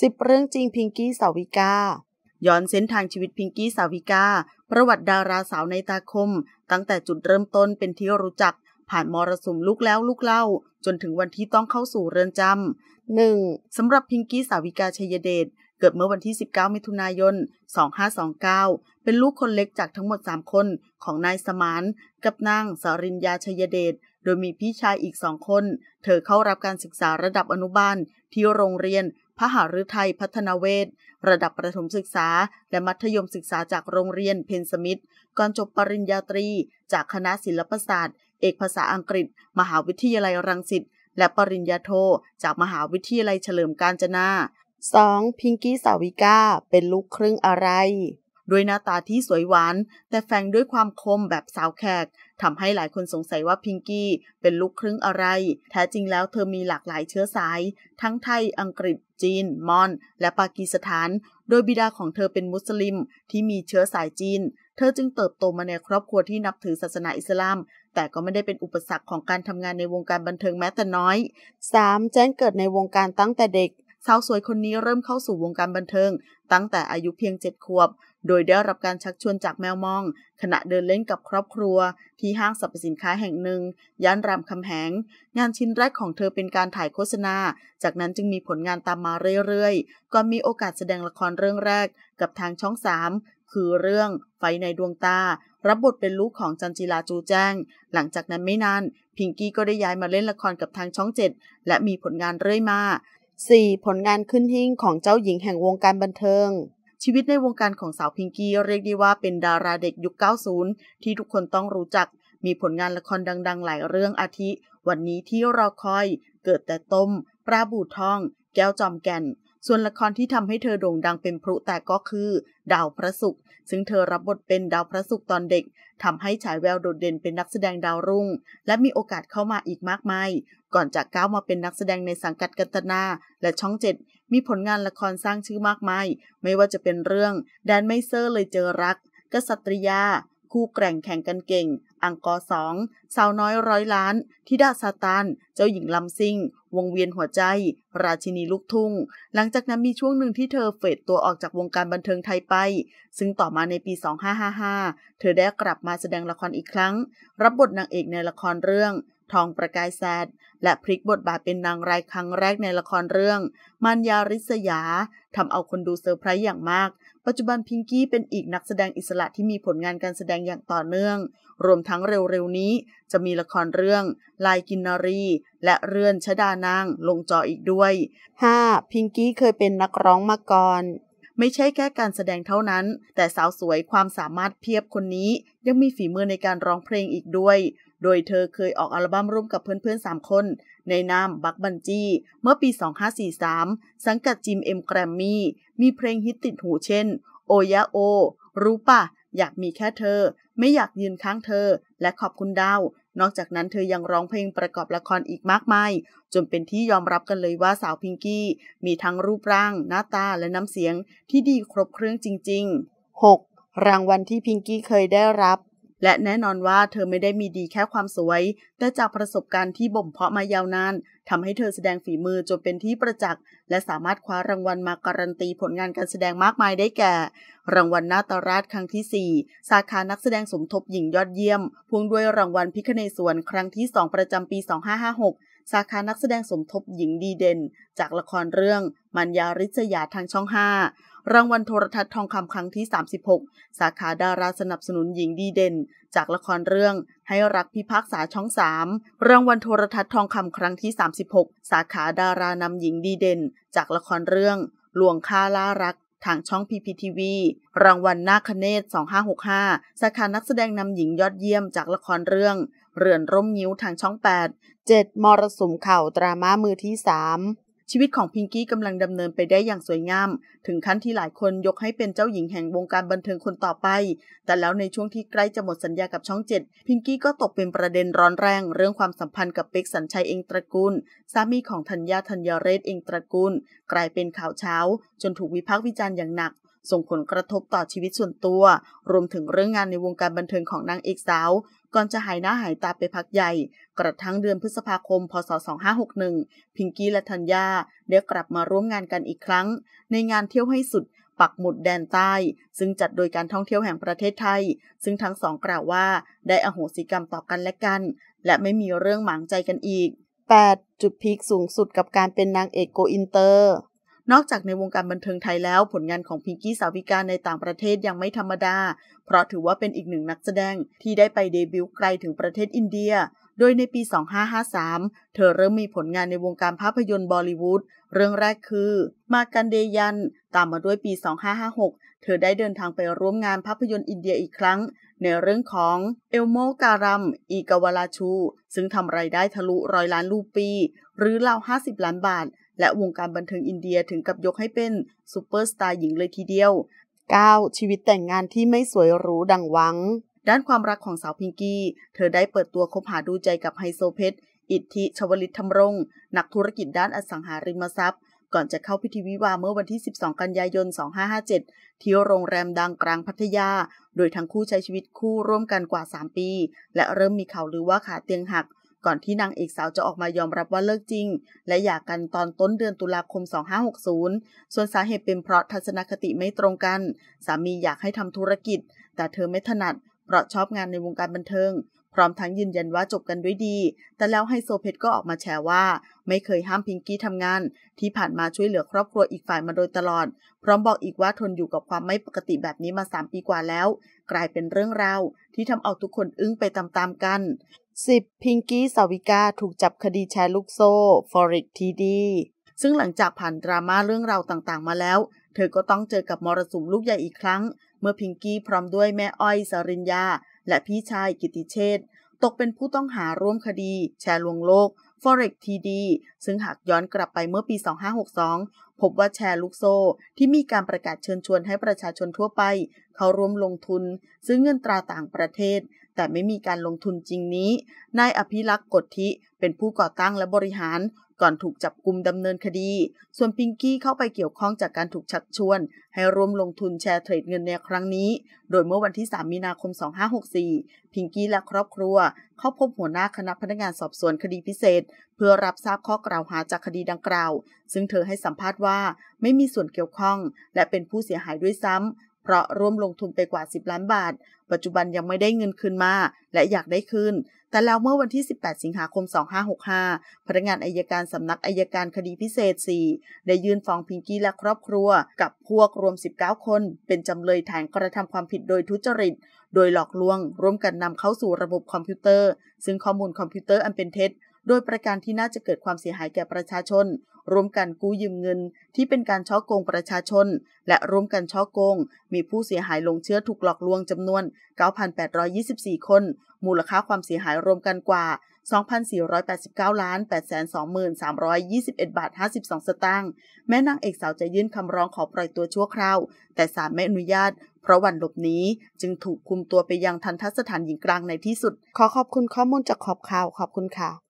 สิบเรื่องจริงพิงกี้สาวิกา ย้อนเส้นทางชีวิตพิงกี้สาวิกา ประวัติดาราสาวในตาคม ตั้งแต่จุดเริ่มต้นเป็นที่รู้จัก ผ่านมรสุมลูกแล้วลูกเล่า จนถึงวันที่ต้องเข้าสู่เรือนจำหนึ่งสำหรับพิงกี้สาวิกาชัยเดช เกิดเมื่อวันที่ 19 มิถุนายน 2529 เป็นลูกคนเล็กจากทั้งหมด3คนของนายสมาน กับนางสารินยาชยเดช โดยมีพี่ชายอีกสองคน เธอเข้ารับการศึกษาระดับอนุบาลที่โรงเรียนพระหฤทัยพัฒนาเวทระดับประถมศึกษา และมัธยมศึกษาจากโรงเรียนเพนสมิธก่อนจบปริญญาตรี จากคณะศิลปศาสตร์ เอกภาษาอังกฤษ มหาวิทยาลัยรังสิตและปริญญาโท จากมหาวิทยาลัยเฉลิมกาญจนา 2. พิงกี้สาวิกาเป็นลูกครึ่งอะไรด้วยหน้าตาที่สวยหวาน แต่แฝงด้วยความคมแบบสาวแขกทำให้หลายคนสงสัยว่าพิงกี้ เป็นลูกครึ่งอะไร แท้จริงแล้วเธอมีหลากหลายเชื้อสาย ทั้งไทยอังกฤษจีน มอน และปากีสถาน โดยบิดาของเธอเป็นมุสลิมที่มีเชื้อสายจีน เธอจึงเติบโตมาในครอบครัวที่นับถือศาสนาอิสลาม แต่ก็ไม่ได้เป็นอุปสรรคของการทำงานในวงการบันเทิงแม้แต่น้อย 3. แจ้งเกิดในวงการตั้งแต่เด็กสาวสวยคนนี้เริ่มเข้าสู่วงการบันเทิงตั้งแต่อายุเพียงเจ็ดขวบโดยได้รับการชักชวนจากแมวมอง ขณะเดินเล่นกับครอบครัว ที่ห้างสรรพสินค้าแห่งหนึ่ง ย่านรามคำแหง งานชิ้นแรกของเธอเป็นการถ่ายโฆษณา จากนั้นจึงมีผลงานตามมาเรื่อยๆ ก็มีโอกาสแสดงละครเรื่องแรกกับทางช่องสามคือเรื่อง ไฟในดวงตา รับบทเป็นลูกของจันจิลาจูแจ้ง หลังจากนั้นไม่นาน พิงกี้ก็ได้ย้ายมาเล่นละครกับทางช่องเจ็ดและมีผลงานเรื่อยมา 4. ผลงานขึ้นหิ้งของเจ้าหญิงแห่งวงการบันเทิงชีวิตในวงการของสาวพิงกี้เรียกได้ว่าเป็นดาราเด็กยุค 90 ที่ทุกคนต้องรู้จัก มีผลงานละครดังๆ หลายเรื่องอาทิ วันนี้ที่รอคอย เกิดแต่ต้ม ปลาบูทอง แก้วจอมแก่น ส่วนละครที่ทำให้เธอโด่งดังเป็นพลุแต่ก็คือ ดาวพระศุกร์ซึ่งเธอรับบทเป็นดาวพระศุกร์ตอนเด็กทำให้ฉายแววโดดเด่นเป็นนักแสดงดาวรุ่ง และมีโอกาสเข้ามาอีกมากมาย ก่อนจะก้าวมาเป็นนักแสดงในสังกัดกันตนาและช่องเจ็ดมีผลงานละครสร้างชื่อมากมาย ไม่ว่าจะเป็นเรื่องแดนไมเซอร์เลยเจอรัก กษัตริยา คู่แกร่งแข่งกันเก่ง อังกอร์สองสาวน้อยร้อยล้าน ทิดาซาตาน เจ้าหญิงลำซิ่ง วงเวียนหัวใจ ราชินีลูกทุ่ง หลังจากนั้นมีช่วงหนึ่งที่เธอเฟดตัวออกจากวงการบันเทิงไทยไป ซึ่งต่อมาในปี 2555 เธอได้กลับมาแสดงละครอีกครั้งรับบทนางเอกในละครเรื่องทองประกายแซดและพลิกบทบาทเป็นนางร้ายครั้งแรกในละครเรื่อง มัญญาริษยาทำเอาคนดูเซอร์ไพรส์อย่างมาก ปัจจุบันพิงกี้เป็นอีกนักแสดงอิสระที่มีผลงานการแสดงอย่างต่อเนื่อง รวมทั้งเร็วๆนี้ จะมีละครเรื่อง ลายกินนารีและเรือนชดานางลงจออีกด้วย 5. พิงกี้เคยเป็นนักร้องมาก่อนไม่ใช่แค่การแสดงเท่านั้น แต่สาวสวยความสามารถเพียบคนนี้ ยังมีฝีมือในการร้องเพลงอีกด้วย โดยเธอเคยออกอัลบั้มร่วมกับเพื่อนๆ3คน ในนามบักบันจี้ เมื่อปี 2543 สังกัดจิมเอ็มแกรมมี่มีเพลงฮิตติดหูเช่น โอยะโอ รู้ปะอยากมีแค่เธอ ไม่อยากยืนข้างเธอและขอบคุณดาวนอกจากนั้นเธอยังร้องเพลงประกอบละครอีกมากมาย จนเป็นที่ยอมรับกันเลยว่าสาวพิงกี้ มีทั้งรูปร่าง หน้าตาและน้ำเสียงที่ดีครบเครื่องจริงๆ 6. รางวัลที่พิงกี้เคยได้รับและแน่นอนว่าเธอไม่ได้มีดีแค่ความสวย แต่จากประสบการณ์ที่บ่มเพาะมายาวนาน ทำให้เธอแสดงฝีมือจนเป็นที่ประจักษ์ และสามารถคว้ารางวัลมาการันตีผลงานการแสดงมากมายได้แก่ รางวัลนาตราชครั้งที่ 4 สาขา นักแสดงสมทบหญิงยอดเยี่ยมพ่วงด้วยรางวัลพิคเนสวนครั้งที่ 2 ประจำปี 2556 สาขา นักแสดงสมทบหญิงดีเด่น จากละครเรื่อง มัญญาริษยาทางช่อง 5รางวัลโทรทัศน์ทองคำครั้งที่ 36 สาขาดาราสนับสนุนหญิงดีเด่นจากละครเรื่องให้รักพิพากษาช่อง3รางวัลโทรทัศน์ทองคำครั้งที่ 36 สาขาดารานำหญิงดีเด่นจากละครเรื่อง หลวงค่าล่ารักทางช่องพีพีทีวีรางวัลนาคเนศ2565สาขานักแสดงนำหญิงยอดเยี่ยมจากละครเรื่อง เรือนร่มนิ้วทางช่อง 8 7มรสุมเข่าตราม้ามือที่3ชีวิตของพิงกี้กำลังดำเนินไปได้อย่างสวยงาม ถึงขั้นที่หลายคนยกให้เป็นเจ้าหญิงแห่งวงการบันเทิงคนต่อไป แต่แล้วในช่วงที่ใกล้จะหมดสัญญากับช่องเจ็ดพิงกี้ก็ตกเป็นประเด็นร้อนแรง เรื่องความสัมพันธ์กับเป็กสัญชัยเองตระกูลสามีของธัญญาธัญญเรศเองตระกูล กลายเป็นข่าวเช้า จนถูกวิพากษ์วิจารณ์อย่างหนักส่งผลกระทบต่อชีวิตส่วนตัว รวมถึงเรื่องงานในวงการบันเทิงของนางเอกสาว ก่อนจะหายหน้าหายตาไปพักใหญ่ กระทั่งเดือนพฤษภาคม พศ 2561 พิงกี้และธัญญาได้กลับมาร่วมงานกันอีกครั้ง ในงานเที่ยวให้สุด ปักหมุดแดนใต้ ซึ่งจัดโดยการท่องเที่ยวแห่งประเทศไทย ซึ่งทั้งสองกล่าวว่าได้อโหสิกรรมต่อกันและกัน และไม่มีเรื่องหมางใจกันอีก 8. จุดพีคสูงสุดกับการเป็นนางเอกโกอินเตอร์นอกจากในวงการบันเทิงไทยแล้ว ผลงานของพิงกี้สาวิกาในต่างประเทศยังไม่ธรรมดา เพราะถือว่าเป็นอีกหนึ่งนักแสดงที่ได้ไปเดบิวต์ไกลถึงประเทศอินเดีย โดยในปี 2553 เธอเริ่มมีผลงานในวงการภาพยนตร์บอลิวูดเรื่องแรกคือ มากันเดยันตามมาด้วยปี 2556 เธอได้เดินทางไปร่วมงานภาพยนตร์อินเดียอีกครั้งในเรื่องของเอลโมการัมอีกาวลาชู ซึ่งทำไรายได้ทะลุร้อยล้านรูปี หรือราว50 ล้านบาท และวงการบันเทิงอินเดียถึงกับยกให้เป็นซูเปอร์สตาร์หญิงเลยทีเดียว 9. ชีวิตแต่งงานที่ไม่สวยหรูดังหวัง ด้านความรักของสาวพิงกี้ เธอได้เปิดตัวคบหาดูใจกับไฮโซเพชรอิทธิชวลิตธรรมรงนักธุรกิจด้านอสังหาริมทรัพย์ก่อนจะเข้าพิธีวิวาเมื่อวันที่ 12 กันยายน 2557ที่โรงแรมดังกลางพัทยา โดยทั้งคู่ใช้ชีวิตคู่ร่วมกันกว่า 3 ปี และเริ่มมีข่าวลือว่าขาเตียงหัก ก่อนที่นางเอกสาวจะออกมายอมรับว่าเลิกจริง และหย่ากันตอนต้นเดือนตุลาคม 2560 ส่วนสาเหตุเป็นเพราะทัศนคติไม่ตรงกัน สามีอยากให้ทำธุรกิจ แต่เธอไม่ถนัดเพราะชอบงานในวงการบันเทิงร้อมทั้งยืนยันว่าจบกันด้วยดี แต่แล้วไฮโซเพชรก็ออกมาแชร์ว่า ไม่เคยห้ามพิงกี้ทำงาน ที่ผ่านมาช่วยเหลือครอบครัวอีกฝ่ายมาโดยตลอด พร้อมบอกอีกว่าทนอยู่กับความไม่ปกติแบบนี้มา 3 ปีกว่าแล้ว กลายเป็นเรื่องราว ที่ทำเอาทุกคนอึ้งไปตามๆกัน 10. พิงกี้ สาวิกา ถูกจับคดีแชร์ลูกโซ่ฟอริกทีดีซึ่งหลังจากผ่านดราม่าเรื่องราวต่างๆ มาแล้ว เธอก็ต้องเจอกับมรสุมลูกใหญ่อีกครั้ง เมื่อพิงกี้พร้อมด้วยแม่อ้อยสรินยาและพี่ชายกิติเชษตกเป็นผู้ต้องหาร่วมคดี แชร์ลวงโลก Forex TD ซึ่งหากย้อนกลับไปเมื่อปี 2562 พบว่าแชร์ลูกโซ่ที่มีการประกาศเชิญชวนให้ประชาชนทั่วไป เขาร่วมลงทุนซื้อเงินตราต่างประเทศ แต่ไม่มีการลงทุนจริงนี้นายอภิรักษ์กฎทิเป็นผู้ก่อตั้งและบริหารก่อนถูกจับกลุ่มดำเนินคดี ส่วนปิงกี้เข้าไปเกี่ยวข้องจากการถูกชักชวน ให้ร่วมลงทุนแชร์เทรดเงินในครั้งนี้ โดยเมื่อวันที่ 3 มีนาคม 2564 พิงกี้และครอบครัว เข้าพบหัวหน้าคณะพนักงานสอบสวนคดีพิเศษเพื่อรับทราบข้อกล่าวหาจากคดีดังกล่าว ซึ่งเธอให้สัมภาษณ์ว่าไม่มีส่วนเกี่ยวข้องและเป็นผู้เสียหายด้วยซ้ำเพราะร่วมลงทุนไปกว่า 10 ล้านบาท ปัจจุบันยังไม่ได้เงินคืนมา และอยากได้คืน แต่แล้วเมื่อวันที่ 18 สิงหาคม 2565 พนักงานอายการสำนักอายการคดีพิเศษ 4 ได้ยื่นฟ้องพิงกี้และครอบครัว กับพวกรวม 19 คนเป็นจำเลยฐานกระทำความผิดโดยทุจริต โดยหลอกลวง ร่วมกันนำเข้าสู่ระบบคอมพิวเตอร์ ซึ่งข้อมูลคอมพิวเตอร์อันเป็นเท็จโดยประการที่น่าจะเกิดความเสียหายแก่ประชาชน รวมกันกู้ยืมเงินที่เป็นการช้อโกงประชาชน และรวมกันช้อโกง มีผู้เสียหายลงเชื้อถูกหลอกลวงจำนวน 9,824 คน มูลค่าความเสียหายรวมกันกว่า 2,489ล้าน823,321บาท52 สตางค์แม่นางเอกสาวจะยื่นคำร้องขอปล่อยตัวชั่วคราว แต่ศาลไม่อนุญาต เพราะวันหลบหนีจึงถูกคุมตัวไปยังทันทสถานหญิงกลางในที่สุด ขอขอบคุณข้อมูลจากขอบข่าว ขอบคุณค่ะ